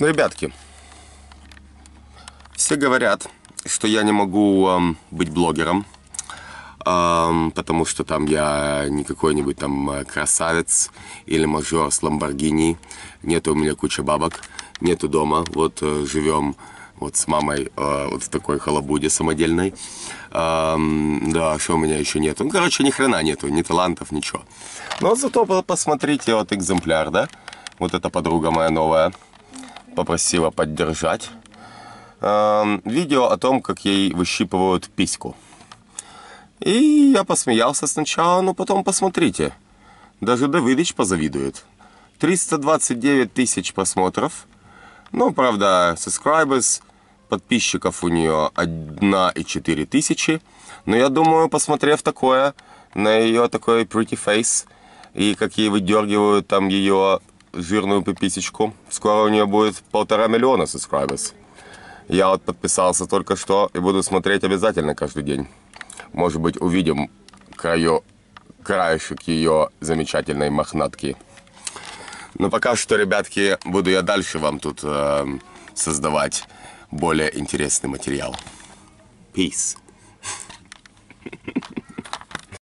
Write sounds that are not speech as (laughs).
Ну, ребятки, все говорят, что я не могу эм, быть блогером, эм, потому что там я не какой-нибудь там э, красавец или мажор с Ламборгини, нету у меня куча бабок, нету дома, вот э, живем вот с мамой э, вот в такой халабуде самодельной. Эм, да, а что у меня еще нету? Ну, короче, ни хрена нету, ни талантов, ничего. Но зато посмотрите, вот экземпляр, да? Вот эта подруга моя новая попросила поддержать э, видео о том, как ей выщипывают письку. И я посмеялся сначала, но потом посмотрите. Даже Давыдыч позавидует. 329 тысяч просмотров. Ну, правда, subscribers, подписчиков у нее 1,4 тысячи. Но я думаю, посмотрев такое, на ее такой pretty face, и как ей выдергивают там ее жирную пиписечку. Скоро у нее будет полтора миллиона subscribers. Я вот подписался только что и буду смотреть обязательно каждый день. Может быть, увидим краю, краешек ее замечательной мохнатки. Но ну, пока что, ребятки, буду я дальше вам тут э, создавать более интересный материал. Peace. (laughs)